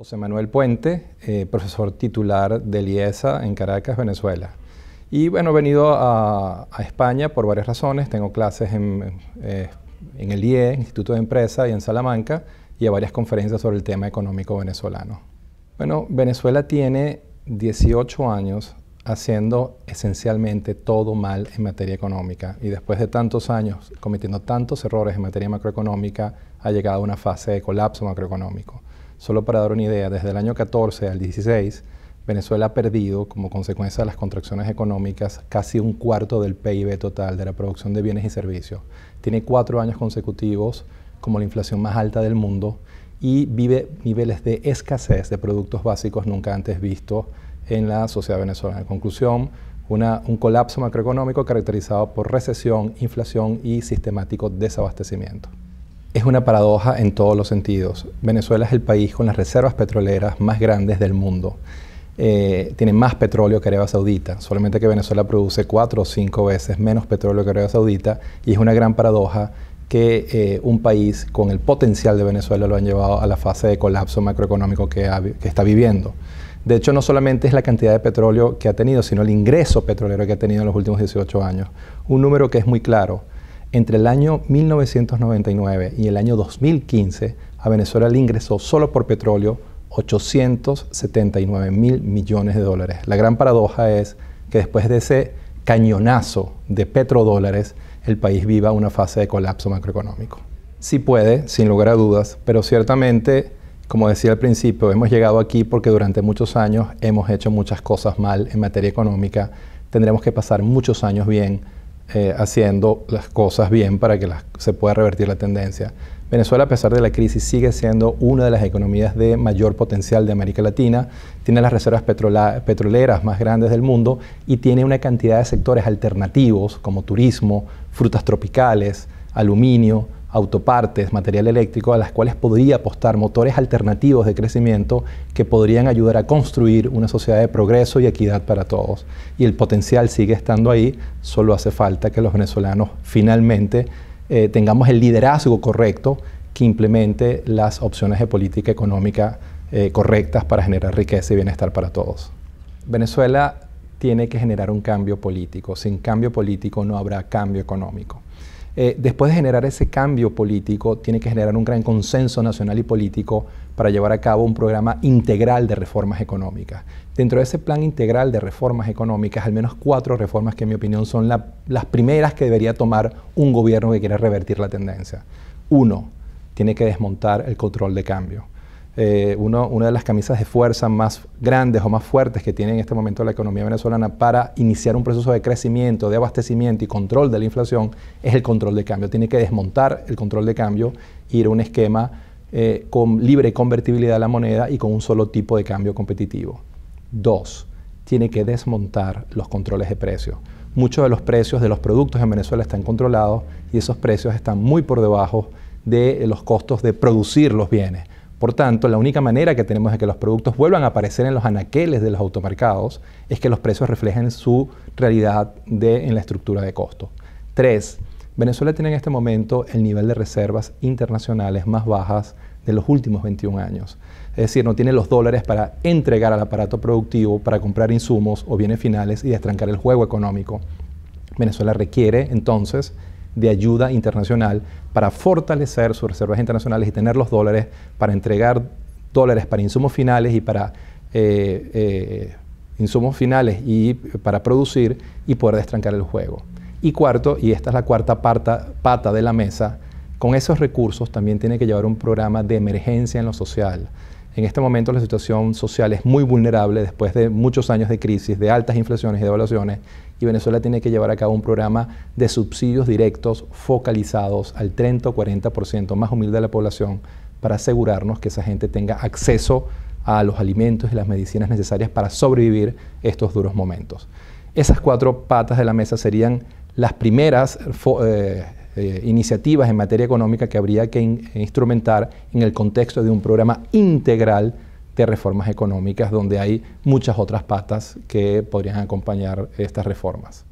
José Manuel Puente, eh, profesor titular del IESA en Caracas, Venezuela. Y bueno, he venido a, España por varias razones. Tengo clases en, eh, en el IE, Instituto de Empresa, y en Salamanca, y a varias conferencias sobre el tema económico venezolano. Bueno, Venezuela tiene 18 años haciendo esencialmente todo mal en materia económica y después de tantos años cometiendo tantos errores en materia macroeconómica ha llegado a una fase de colapso macroeconómico. Solo para dar una idea, desde el año 14 al 16, Venezuela ha perdido, como consecuencia de las contracciones económicas, casi un cuarto del PIB total de la producción de bienes y servicios. Tiene cuatro años consecutivos como la inflación más alta del mundo y vive niveles de escasez de productos básicos nunca antes vistos en la sociedad venezolana. En conclusión, un colapso macroeconómico caracterizado por recesión, inflación y sistemático desabastecimiento es una paradoja en todos los sentidos. Venezuela es el país con las reservas petroleras más grandes del mundo. Eh, tiene más petróleo que Arabia Saudita, solamente que Venezuela produce cuatro o cinco veces menos petróleo que Arabia Saudita y es una gran paradoja que eh, un país con el potencial de Venezuela lo han llevado a la fase de colapso macroeconómico que, que está viviendo. De hecho, no solamente es la cantidad de petróleo que ha tenido, sino el ingreso petrolero que ha tenido en los últimos 18 años. Un número que es muy claro. Entre el año 1999 y el año 2015, a Venezuela le ingresó solo por petróleo 879 mil millones de dólares. La gran paradoja es que después de ese cañonazo de petrodólares, el país viva una fase de colapso macroeconómico. Sí puede, sin lugar a dudas, pero ciertamente, como decía al principio, hemos llegado aquí porque durante muchos años hemos hecho muchas cosas mal en materia económica, tendremos que pasar muchos años bien eh, haciendo las cosas bien para que se pueda revertir la tendencia. Venezuela, a pesar de la crisis, sigue siendo una de las economías de mayor potencial de América Latina, tiene las reservas petroleras más grandes del mundo y tiene una cantidad de sectores alternativos como turismo, frutas tropicales, aluminio, autopartes, material eléctrico, a las cuales podría apostar motores alternativos de crecimiento que podrían ayudar a construir una sociedad de progreso y equidad para todos. Y el potencial sigue estando ahí, solo hace falta que los venezolanos finalmente eh, tengamos el liderazgo correcto que implemente las opciones de política económica eh, correctas para generar riqueza y bienestar para todos. Venezuela tiene que generar un cambio político. Sin cambio político no habrá cambio económico. Eh, después de generar ese cambio político, tiene que generar un gran consenso nacional y político para llevar a cabo un programa integral de reformas económicas. Dentro de ese plan integral de reformas económicas, al menos cuatro reformas que en mi opinión son las primeras que debería tomar un gobierno que quiera revertir la tendencia. Uno, tiene que desmontar el control de cambio. Eh, una de las camisas de fuerza más grandes o más fuertes que tiene en este momento la economía venezolana para iniciar un proceso de crecimiento, de abastecimiento y control de la inflación es el control de cambio. Tiene que desmontar el control de cambio, ir a un esquema eh, con libre convertibilidad de la moneda y con un solo tipo de cambio competitivo. Dos, tiene que desmontar los controles de precios. Muchos de los precios de los productos en Venezuela están controlados y esos precios están muy por debajo de los costos de producir los bienes. Por tanto, la única manera que tenemos de que los productos vuelvan a aparecer en los anaqueles de los automercados es que los precios reflejen su realidad en la estructura de costo. Tres, Venezuela tiene en este momento el nivel de reservas internacionales más bajas de los últimos 21 años. Es decir, no tiene los dólares para entregar al aparato productivo, para comprar insumos o bienes finales y destrancar el juego económico. Venezuela requiere entonces de ayuda internacional para fortalecer sus reservas internacionales y tener los dólares para entregar dólares para insumos finales y para eh, eh, insumos finales y para producir y poder destrancar el juego. Y cuarto, y esta es la cuarta pata de la mesa, con esos recursos también tiene que llevar un programa de emergencia en lo social en este momento la situación social es muy vulnerable después de muchos años de crisis, de altas inflaciones y devaluaciones, y Venezuela tiene que llevar a cabo un programa de subsidios directos focalizados al 30 o 40% más humilde de la población para asegurarnos que esa gente tenga acceso a los alimentos y las medicinas necesarias para sobrevivir estos duros momentos. Esas cuatro patas de la mesa serían las primeras eh, eh, iniciativas en materia económica que habría que instrumentar en el contexto de un programa integral de reformas económicas, donde hay muchas otras patas que podrían acompañar estas reformas.